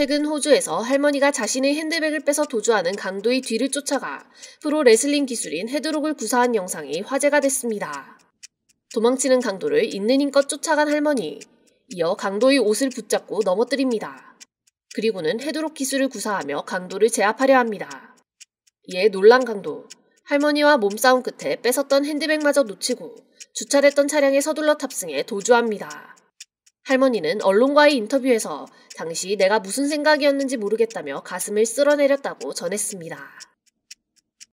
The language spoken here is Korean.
최근 호주에서 할머니가 자신의 핸드백을 빼서 도주하는 강도의 뒤를 쫓아가 프로 레슬링 기술인 헤드록을 구사한 영상이 화제가 됐습니다. 도망치는 강도를 있는 힘껏 쫓아간 할머니, 이어 강도의 옷을 붙잡고 넘어뜨립니다. 그리고는 헤드록 기술을 구사하며 강도를 제압하려 합니다. 이에 놀란 강도, 할머니와 몸싸움 끝에 뺏었던 핸드백마저 놓치고 주차됐던 차량에 서둘러 탑승해 도주합니다. 할머니는 언론과의 인터뷰에서 당시 내가 무슨 생각이었는지 모르겠다며 가슴을 쓸어내렸다고 전했습니다.